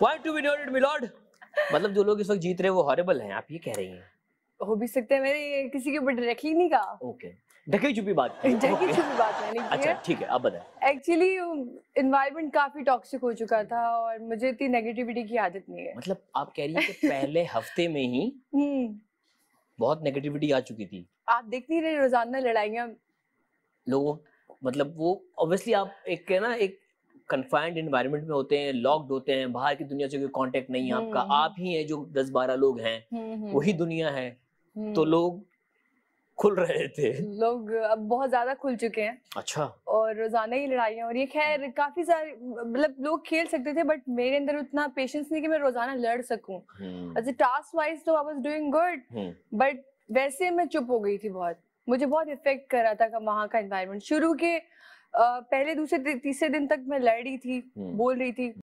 Why to be noted, my lord? मतलब जो लोग इस वक्त जीत रहे हैं वो हॉरेबल हैं आप ये कह रही हैं हो भी सकते हैं मैंने किसी के ऊपर डायरेक्टली नहीं कहा ओके ढकी छुपी बात है ढकी छुपी बात है की अच्छा ठीक है अब बताएं एक्चुअली एनवायरनमेंट काफी टॉक्सिक हो चुका था और मुझे इतनी नेगेटिविटी की आदत नहीं है मतलब आप कह रही हैं कि पहले हफ्ते में ही हम्म। बहुत नेगेटिविटी आ चुकी थी आप देख नहीं रहे रोजाना लड़ाइयाँ लोगों मतलब वो ऑब्वियसली आप एक ना एक कन्फाइंड इन्वायरमेंट में होते हैं लॉक्ड होते हैं बाहर की दुनिया से कोई कॉन्टेक्ट नहीं है आपका हम्म। आप ही हैं जो दस बारह लोग हैं हम्म, हम्म। वही दुनिया है तो लोग खुल रहे थे लोग अब बहुत ज्यादा खुल चुके हैं अच्छा और रोजाना ही लड़ाइयाँ और ये खैर काफी सारे मतलब लोग खेल सकते थे बट मेरे अंदर उतना पेशेंस नहीं कि मैं रोजाना लड़ सकूं अच्छा टास्क वाइज तो I was doing good but वैसे मैं चुप हो गई थी बहुत मुझे बहुत इफेक्ट कर रहा था वहाँ का एनवायरमेंट शुरू के पहले दूसरे तीसरे दिन तक मैं लड़ रही थी बोल रही थी